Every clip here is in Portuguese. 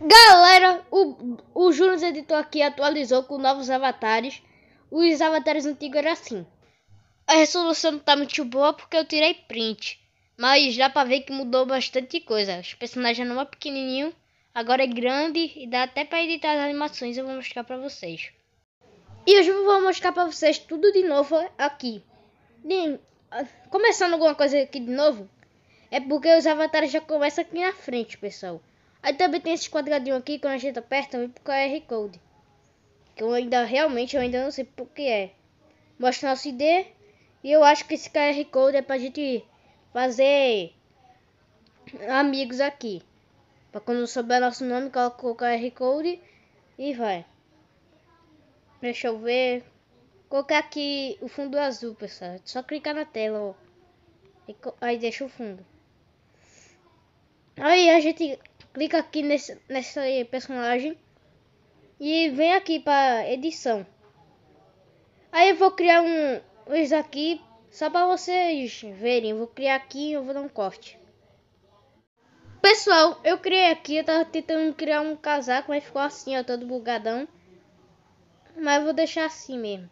Galera, o, o Junos Editor aqui atualizou com novos avatares. Os avatares antigos eram assim. A resolução não tá muito boa porque eu tirei print. Mas dá pra ver que mudou bastante coisa. Os personagens não é pequenininho, agora é grande e dá até pra editar as animações. Eu vou mostrar pra vocês. E hoje eu vou mostrar pra vocês tudo de novo aqui. Nem começando alguma coisa aqui de novo, é porque os avatares já começam aqui na frente, pessoal. Aí também tem esse quadradinho aqui, quando a gente aperta, vem pro QR Code. Que eu ainda, realmente, eu ainda não sei por que é. Mostra nosso ID. E eu acho que esse QR Code é pra gente fazer amigos aqui. Pra quando souber nosso nome, coloca o QR Code e vai. Deixa eu ver. Colocar aqui o fundo azul, pessoal. É só clicar na tela, ó. Aí deixa o fundo. Aí a gente clica aqui nesse, nessa personagem e vem aqui para edição. Aí eu vou criar um isso aqui só para vocês verem. vou criar aqui, e eu vou dar um corte. Pessoal, eu criei aqui, eu tava tentando criar um casaco, mas ficou assim, ó, todo bugadão. Mas eu vou deixar assim mesmo.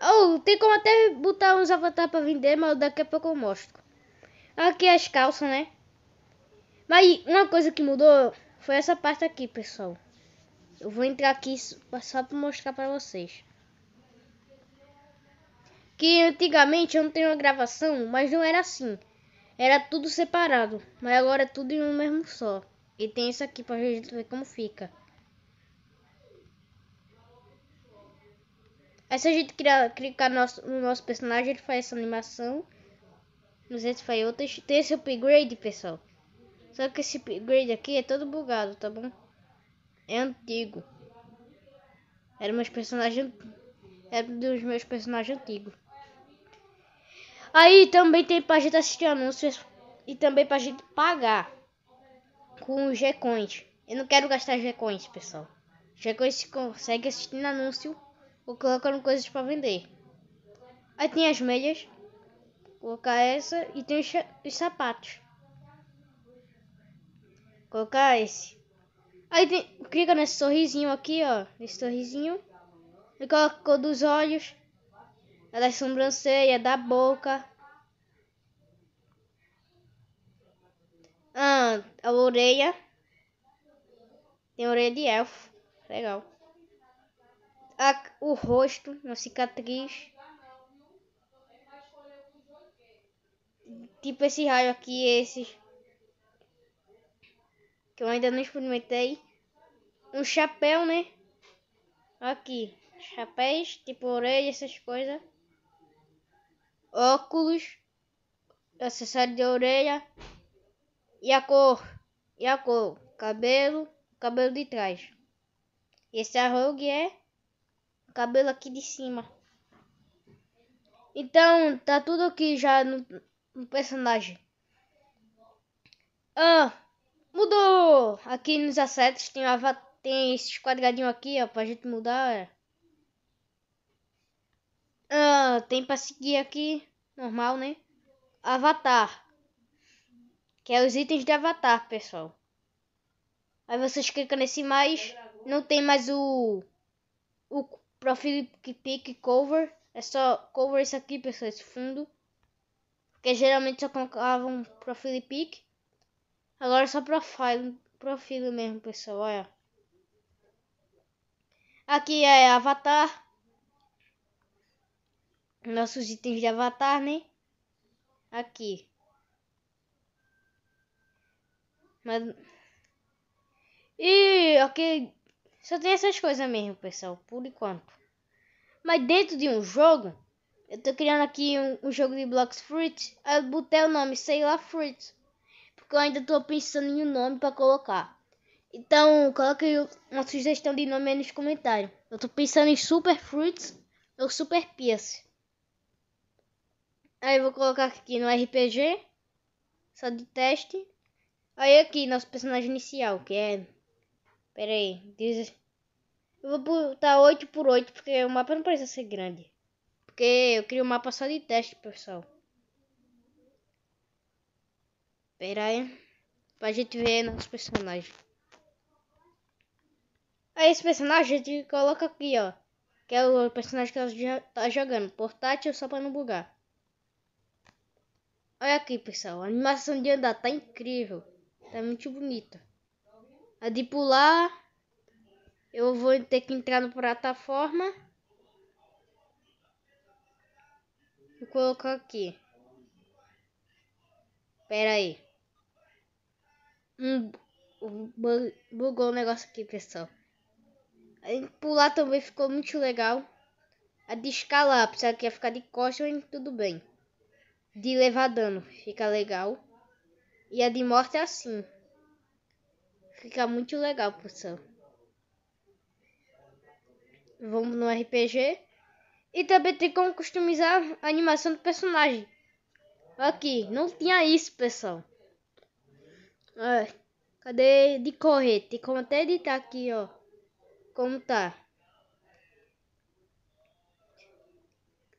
Ou oh, tem como até botar uns avatar para vender, mas daqui a pouco eu mostro. Aqui as calças, né? Mas uma coisa que mudou foi essa parte aqui, pessoal. Eu vou entrar aqui só para mostrar para vocês. Que antigamente eu não tenho uma gravação, mas não era assim. Era tudo separado, mas agora é tudo em um mesmo só. E tem isso aqui para a gente ver como fica. Aí se a gente clicar no nosso, no nosso personagem, ele faz essa animação. Não sei se foi outra. Tem esse upgrade, pessoal. Só que esse upgrade aqui é todo bugado, tá bom? É antigo. Era meus personagens. Era dos meus personagens antigos. Aí também tem pra gente assistir anúncios e também pra gente pagar com G-Coins. Eu não quero gastar G-Coins, pessoal. G-Coins se consegue assistir anúncio ou colocando coisas para vender. Aí tem as meias, colocar essa e tem os, os sapatos. Colocar esse. Aí tem, clica nesse sorrisinho aqui, ó. nesse sorrisinho. E coloca a cor dos olhos. A é das sobrancelha é da boca. Ah, a orelha. Tem orelha de elfo. Legal. A, o rosto, uma cicatriz. Tipo esse raio aqui, esse que eu ainda não experimentei. Um chapéu, né? Aqui, chapéus, tipo orelha, essas coisas. Óculos, acessório de orelha. E a cor, e a cor, cabelo, cabelo de trás. E esse arrogue é cabelo aqui de cima. Então, tá tudo aqui já no, no personagem. Ah, Mudou! Aqui nos assets tem, tem esses quadradinhos aqui, ó, pra gente mudar. Ah, tem pra seguir aqui, normal, né? Avatar. Que é os itens de avatar, pessoal. Aí vocês clicam nesse mais. Não tem mais o... O profile que pique cover. É só cover isso aqui, pessoal, esse fundo. Porque geralmente só colocavam profile pique. Agora é só profile, profile mesmo, pessoal, olha. Aqui é avatar. Nossos itens de avatar, né? Aqui. Mas... E ok. Só tem essas coisas mesmo, pessoal, por enquanto. Mas dentro de um jogo, eu tô criando aqui um, um jogo de blocks fruit. eu botei o nome, sei lá, fruit eu ainda estou pensando em um nome para colocar. Então, coloque uma sugestão de nome aí nos comentários. Eu estou pensando em Super Fruits ou Super Pierce. Aí eu vou colocar aqui no RPG, só de teste. Aí aqui, nosso personagem inicial, que é... Pera aí, diz... Eu vou botar 8 por 8 porque o mapa não precisa ser grande. Porque eu queria um mapa só de teste, pessoal. Pera aí. Pra gente ver nosso personagem. Aí esse personagem a gente coloca aqui, ó. Que é o personagem que ela tá jogando. Portátil só pra não bugar. Olha aqui, pessoal. A animação de andar tá incrível. Tá muito bonita. A de pular. Eu vou ter que entrar na plataforma. Vou colocar aqui. Pera aí um, um, bugou o negócio aqui, pessoal. A gente pular também ficou muito legal. A de escalar, apesar que ia ficar de costas, mas tudo bem. De levar dano, fica legal. E a de morte é assim. Fica muito legal, pessoal. Vamos no RPG. E também tem como customizar a animação do personagem. Aqui, não tinha isso, pessoal. Cadê de correr? Tem como até editar aqui, ó. Como tá.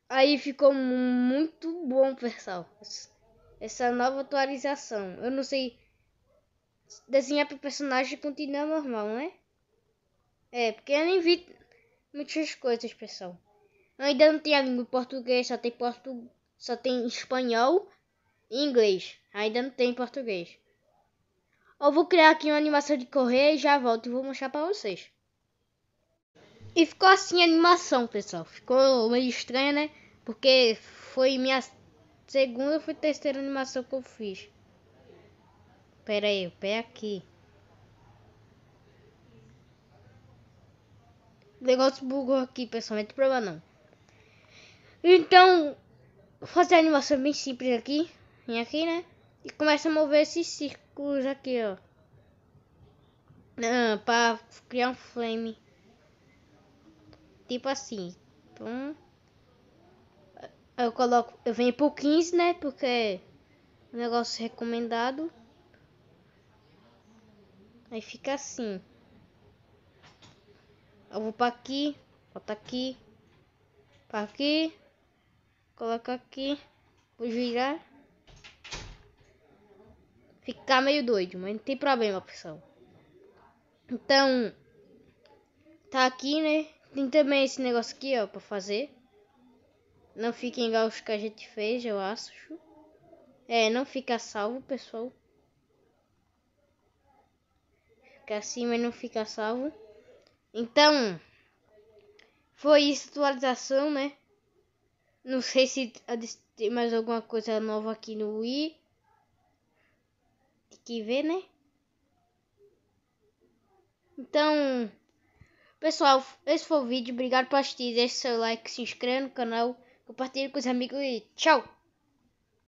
Aí ficou muito bom, pessoal. Essa nova atualização. Eu não sei... Desenhar pro personagem continua normal, né? É, porque eu nem vi muitas coisas, pessoal. Eu ainda não tem a língua português, só tem português. só tem espanhol e inglês. Ainda não tem português. Eu vou criar aqui uma animação de correr e já volto e vou mostrar pra vocês. E ficou assim a animação, pessoal. Ficou meio estranha, né? Porque foi minha segunda foi terceira animação que eu fiz. Pera aí, pé aqui. O negócio bugou aqui, pessoal. Não tem problema não. Então, vou fazer a animação bem simples aqui. Vem aqui, né? e começa a mover esses círculos aqui, ó. Ah, para criar um flame. Tipo assim. Pum. Eu coloco. Eu venho pro 15, né? Porque é um negócio recomendado. Aí fica assim. Eu vou para aqui. Bota aqui. Para aqui. Coloca aqui. Vou girar ficar meio doido, mas não tem problema, pessoal. Então, tá aqui, né? Tem também esse negócio aqui, ó, pra fazer. Não fica igual os que a gente fez, eu acho. É, não fica salvo, pessoal. Fica assim, mas não fica salvo. Então, foi isso atualização, né? Não sei se tem mais alguma coisa nova aqui no Wii que ver, né? Então, pessoal, esse foi o vídeo. Obrigado por assistir. Deixe seu like, se inscreva no canal, compartilhe com os amigos e tchau!